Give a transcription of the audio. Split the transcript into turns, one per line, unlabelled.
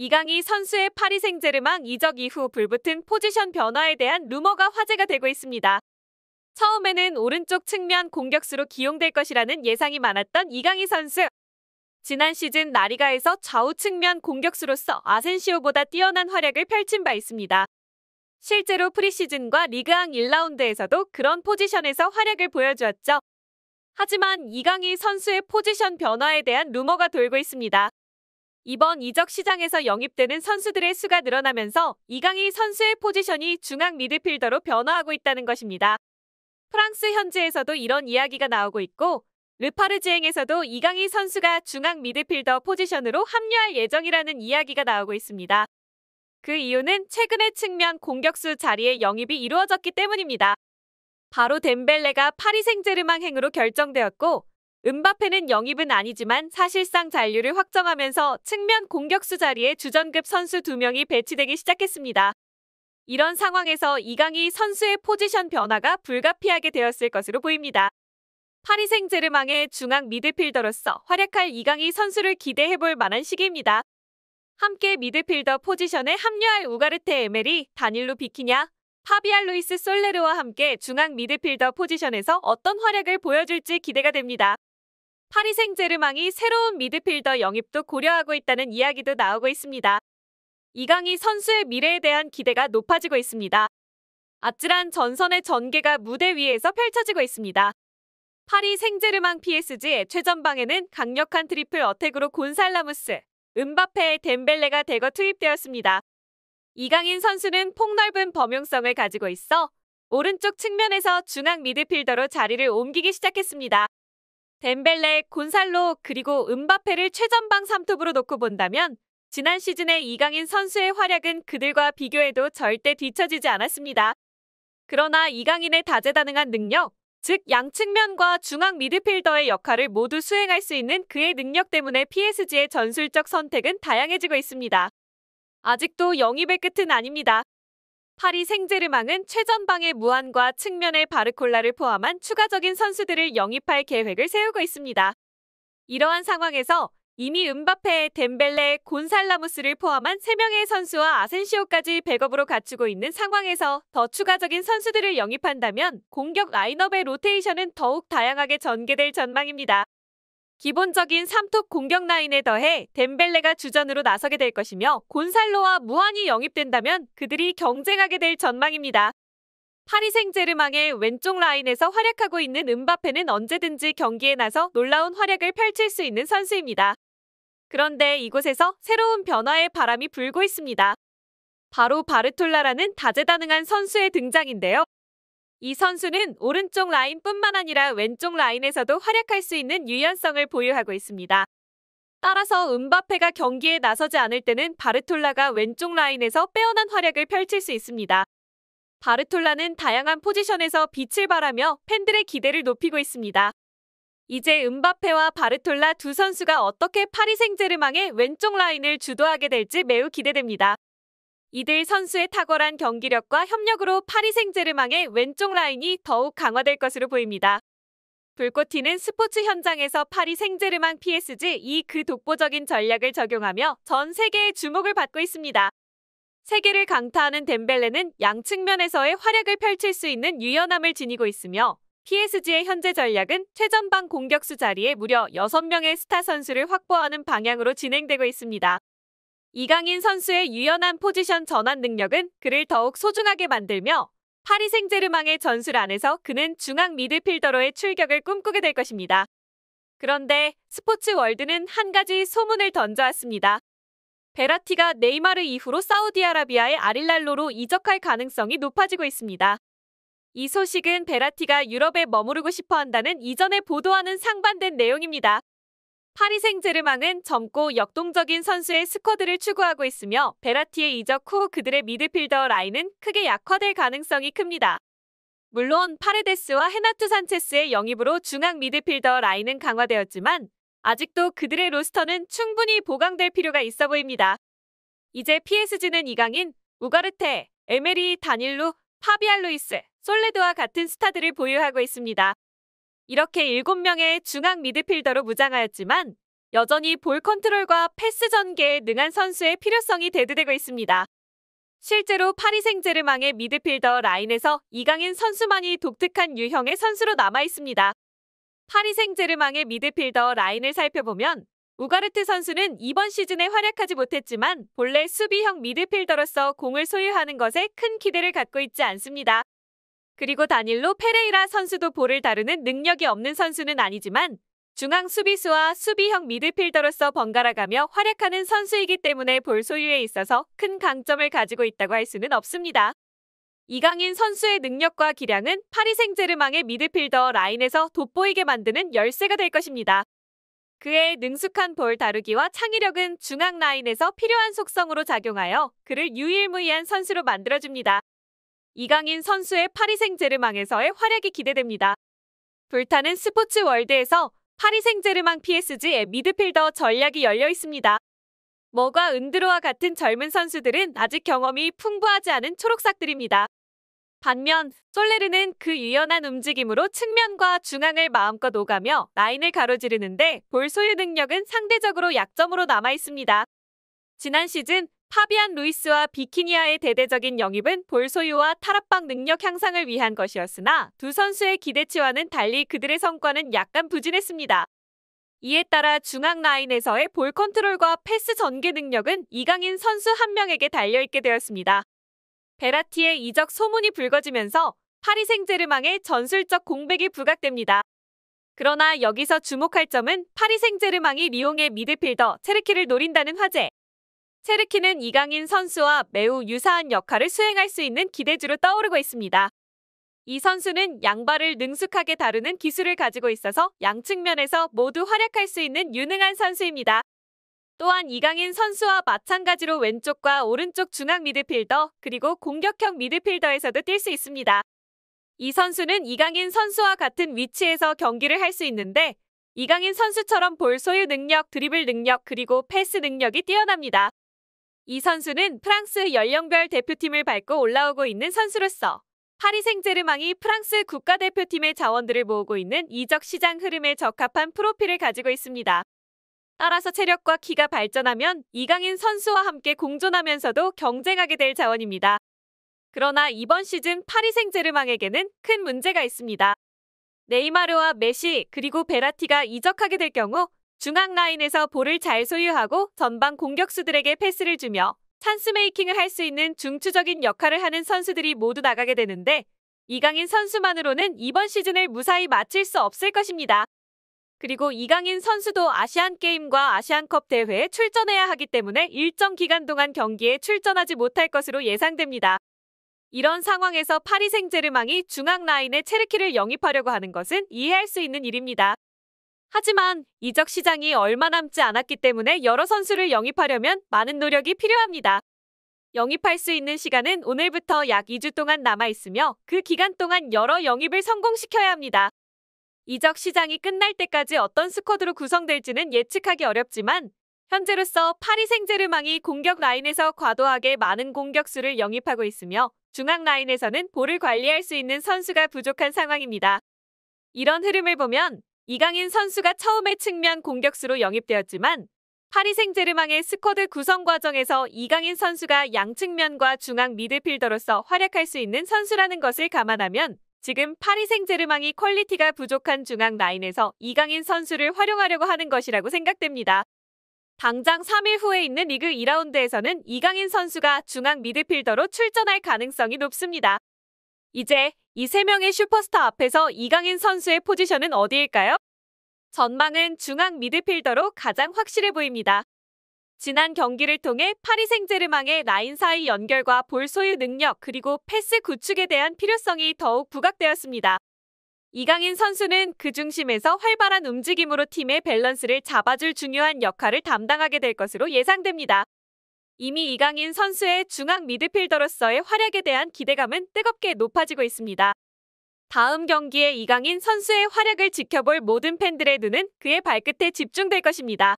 이강희 선수의 파리 생제르망 이적 이후 불붙은 포지션 변화에 대한 루머가 화제가 되고 있습니다. 처음에는 오른쪽 측면 공격수로 기용될 것이라는 예상이 많았던 이강희 선수. 지난 시즌 나리가에서 좌우 측면 공격수로서 아센시오보다 뛰어난 활약을 펼친 바 있습니다. 실제로 프리시즌과 리그앙 1라운드에서도 그런 포지션에서 활약을 보여주었죠. 하지만 이강희 선수의 포지션 변화에 대한 루머가 돌고 있습니다. 이번 이적 시장에서 영입되는 선수들의 수가 늘어나면서 이강인 선수의 포지션이 중앙 미드필더로 변화하고 있다는 것입니다. 프랑스 현지에서도 이런 이야기가 나오고 있고 르파르지행에서도 이강인 선수가 중앙 미드필더 포지션으로 합류할 예정이라는 이야기가 나오고 있습니다. 그 이유는 최근의 측면 공격수 자리에 영입이 이루어졌기 때문입니다. 바로 덴벨레가 파리 생제르망 행으로 결정되었고 은바페는 영입은 아니지만 사실상 잔류를 확정하면서 측면 공격수 자리에 주전급 선수 2명이 배치되기 시작했습니다. 이런 상황에서 이강인 선수의 포지션 변화가 불가피하게 되었을 것으로 보입니다. 파리 생제르망의 중앙 미드필더로서 활약할 이강인 선수를 기대해볼 만한 시기입니다. 함께 미드필더 포지션에 합류할 우가르테 에멜이 다닐로 비키냐, 파비알 루이스 솔레르와 함께 중앙 미드필더 포지션에서 어떤 활약을 보여줄지 기대가 됩니다. 파리 생제르망이 새로운 미드필더 영입도 고려하고 있다는 이야기도 나오고 있습니다. 이강인 선수의 미래에 대한 기대가 높아지고 있습니다. 아찔한 전선의 전개가 무대 위에서 펼쳐지고 있습니다. 파리 생제르망 PSG의 최전방에는 강력한 트리플 어택으로 곤살라무스, 은바페, 덴벨레가 대거 투입되었습니다. 이강인 선수는 폭넓은 범용성을 가지고 있어 오른쪽 측면에서 중앙 미드필더로 자리를 옮기기 시작했습니다. 덴벨레, 곤살로 그리고 은바페를 최전방 3톱으로 놓고 본다면 지난 시즌의 이강인 선수의 활약은 그들과 비교해도 절대 뒤처지지 않았습니다. 그러나 이강인의 다재다능한 능력, 즉 양측면과 중앙 미드필더의 역할을 모두 수행할 수 있는 그의 능력 때문에 PSG의 전술적 선택은 다양해지고 있습니다. 아직도 영입의 끝은 아닙니다. 파리 생제르망은 최전방의 무한과 측면의 바르콜라를 포함한 추가적인 선수들을 영입할 계획을 세우고 있습니다. 이러한 상황에서 이미 은바페, 덴벨레, 곤살라무스를 포함한 3명의 선수와 아센시오까지 백업으로 갖추고 있는 상황에서 더 추가적인 선수들을 영입한다면 공격 라인업의 로테이션은 더욱 다양하게 전개될 전망입니다. 기본적인 삼톱 공격 라인에 더해 덴벨레가 주전으로 나서게 될 것이며 곤살로와 무한히 영입된다면 그들이 경쟁하게 될 전망입니다. 파리 생제르망의 왼쪽 라인에서 활약하고 있는 은바페는 언제든지 경기에 나서 놀라운 활약을 펼칠 수 있는 선수입니다. 그런데 이곳에서 새로운 변화의 바람이 불고 있습니다. 바로 바르톨라라는 다재다능한 선수의 등장인데요. 이 선수는 오른쪽 라인뿐만 아니라 왼쪽 라인에서도 활약할 수 있는 유연성을 보유하고 있습니다. 따라서 은바페가 경기에 나서지 않을 때는 바르톨라가 왼쪽 라인에서 빼어난 활약을 펼칠 수 있습니다. 바르톨라는 다양한 포지션에서 빛을 발하며 팬들의 기대를 높이고 있습니다. 이제 은바페와 바르톨라 두 선수가 어떻게 파리 생제르망의 왼쪽 라인을 주도하게 될지 매우 기대됩니다. 이들 선수의 탁월한 경기력과 협력으로 파리 생제르망의 왼쪽 라인이 더욱 강화될 것으로 보입니다. 불꽃 튀는 스포츠 현장에서 파리 생제르망 PSG 이 그 독보적인 전략을 적용하며 전 세계의 주목을 받고 있습니다. 세계를 강타하는 덴벨레는 양 측면에서의 활약을 펼칠 수 있는 유연함을 지니고 있으며 PSG의 현재 전략은 최전방 공격수 자리에 무려 6명의 스타 선수를 확보하는 방향으로 진행되고 있습니다. 이강인 선수의 유연한 포지션 전환 능력은 그를 더욱 소중하게 만들며 파리 생제르망의 전술 안에서 그는 중앙 미드필더로의 출격을 꿈꾸게 될 것입니다. 그런데 스포츠 월드는 한 가지 소문을 던져왔습니다. 베라티가 네이마르 이후로 사우디아라비아의 아릴랄로로 이적할 가능성이 높아지고 있습니다. 이 소식은 베라티가 유럽에 머무르고 싶어 한다는 이전에 보도하는 상반된 내용입니다. 파리 생제르맹은 젊고 역동적인 선수의 스쿼드를 추구하고 있으며 베라티의 이적 후 그들의 미드필더 라인은 크게 약화될 가능성이 큽니다. 물론 파레데스와 헤나투 산체스의 영입으로 중앙 미드필더 라인은 강화되었지만 아직도 그들의 로스터는 충분히 보강될 필요가 있어 보입니다. 이제 PSG는 이강인, 우가르테, 에메리, 다닐루, 파비알루이스, 솔레드와 같은 스타들을 보유하고 있습니다. 이렇게 7명의 중앙 미드필더로 무장하였지만 여전히 볼 컨트롤과 패스 전개에 능한 선수의 필요성이 대두되고 있습니다. 실제로 파리 생제르망의 미드필더 라인에서 이강인 선수만이 독특한 유형의 선수로 남아 있습니다. 파리 생제르망의 미드필더 라인을 살펴보면 우가르트 선수는 이번 시즌에 활약하지 못했지만 본래 수비형 미드필더로서 공을 소유하는 것에 큰 기대를 갖고 있지 않습니다. 그리고 단일로 페레이라 선수도 볼을 다루는 능력이 없는 선수는 아니지만 중앙 수비수와 수비형 미드필더로서 번갈아가며 활약하는 선수이기 때문에 볼 소유에 있어서 큰 강점을 가지고 있다고 할 수는 없습니다. 이강인 선수의 능력과 기량은 파리 생제르망의 미드필더 라인에서 돋보이게 만드는 열쇠가 될 것입니다. 그의 능숙한 볼 다루기와 창의력은 중앙 라인에서 필요한 속성으로 작용하여 그를 유일무이한 선수로 만들어줍니다. 이강인 선수의 파리 생제르망에서의 활약이 기대됩니다. 불타는 스포츠 월드에서 파리 생제르망 PSG의 미드필더 전략이 열려 있습니다. 머과 은드로와 같은 젊은 선수들은 아직 경험이 풍부하지 않은 초록삭들입니다. 반면 솔레르는 그 유연한 움직임으로 측면과 중앙을 마음껏 오가며 라인을 가로지르는데 볼 소유 능력은 상대적으로 약점으로 남아 있습니다. 지난 시즌 파비안 루이스와 비키니아의 대대적인 영입은 볼 소유와 탈압박 능력 향상을 위한 것이었으나 두 선수의 기대치와는 달리 그들의 성과는 약간 부진했습니다. 이에 따라 중앙 라인에서의 볼 컨트롤과 패스 전개 능력은 이강인 선수 한 명에게 달려있게 되었습니다. 베라티의 이적 소문이 불거지면서 파리 생제르망의 전술적 공백이 부각됩니다. 그러나 여기서 주목할 점은 파리 생제르망이 리옹의 미드필더 체르키를 노린다는 화제. 체르키는 이강인 선수와 매우 유사한 역할을 수행할 수 있는 기대주로 떠오르고 있습니다. 이 선수는 양발을 능숙하게 다루는 기술을 가지고 있어서 양측면에서 모두 활약할 수 있는 유능한 선수입니다. 또한 이강인 선수와 마찬가지로 왼쪽과 오른쪽 중앙 미드필더 그리고 공격형 미드필더에서도 뛸 수 있습니다. 이 선수는 이강인 선수와 같은 위치에서 경기를 할 수 있는데 이강인 선수처럼 볼 소유 능력, 드리블 능력 그리고 패스 능력이 뛰어납니다. 이 선수는 프랑스 연령별 대표팀을 밟고 올라오고 있는 선수로서 파리 생제르망이 프랑스 국가대표팀의 자원들을 모으고 있는 이적 시장 흐름에 적합한 프로필을 가지고 있습니다. 따라서 체력과 키가 발전하면 이강인 선수와 함께 공존하면서도 경쟁하게 될 자원입니다. 그러나 이번 시즌 파리 생제르망에게는 큰 문제가 있습니다. 네이마르와 메시 그리고 베라티가 이적하게 될 경우 중앙 라인에서 볼을 잘 소유하고 전방 공격수들에게 패스를 주며 찬스 메이킹을 할 수 있는 중추적인 역할을 하는 선수들이 모두 나가게 되는데 이강인 선수만으로는 이번 시즌을 무사히 마칠 수 없을 것입니다. 그리고 이강인 선수도 아시안게임과 아시안컵 대회에 출전해야 하기 때문에 일정 기간 동안 경기에 출전하지 못할 것으로 예상됩니다. 이런 상황에서 파리 생제르망이 중앙 라인에 체르키를 영입하려고 하는 것은 이해할 수 있는 일입니다. 하지만 이적 시장이 얼마 남지 않았기 때문에 여러 선수를 영입하려면 많은 노력이 필요합니다. 영입할 수 있는 시간은 오늘부터 약 2주 동안 남아 있으며 그 기간 동안 여러 영입을 성공시켜야 합니다. 이적 시장이 끝날 때까지 어떤 스쿼드로 구성될지는 예측하기 어렵지만 현재로서 파리 생제르망이 공격 라인에서 과도하게 많은 공격수를 영입하고 있으며 중앙 라인에서는 볼을 관리할 수 있는 선수가 부족한 상황입니다. 이런 흐름을 보면 이강인 선수가 처음에 측면 공격수로 영입되었지만 파리 생제르망의 스쿼드 구성 과정에서 이강인 선수가 양측면과 중앙 미드필더로서 활약할 수 있는 선수라는 것을 감안하면 지금 파리 생제르망이 퀄리티가 부족한 중앙 라인에서 이강인 선수를 활용하려고 하는 것이라고 생각됩니다. 당장 3일 후에 있는 리그 2라운드에서는 이강인 선수가 중앙 미드필더로 출전할 가능성이 높습니다. 이제 이세 명의 슈퍼스타 앞에서 이강인 선수의 포지션은 어디일까요? 전망은 중앙 미드필더로 가장 확실해 보입니다. 지난 경기를 통해 파리 생제르망의 라인 사이 연결과 볼 소유 능력 그리고 패스 구축에 대한 필요성이 더욱 부각되었습니다. 이강인 선수는 그 중심에서 활발한 움직임으로 팀의 밸런스를 잡아줄 중요한 역할을 담당하게 될 것으로 예상됩니다. 이미 이강인 선수의 중앙 미드필더로서의 활약에 대한 기대감은 뜨겁게 높아지고 있습니다. 다음 경기에 이강인 선수의 활약을 지켜볼 모든 팬들의 눈은 그의 발끝에 집중될 것입니다.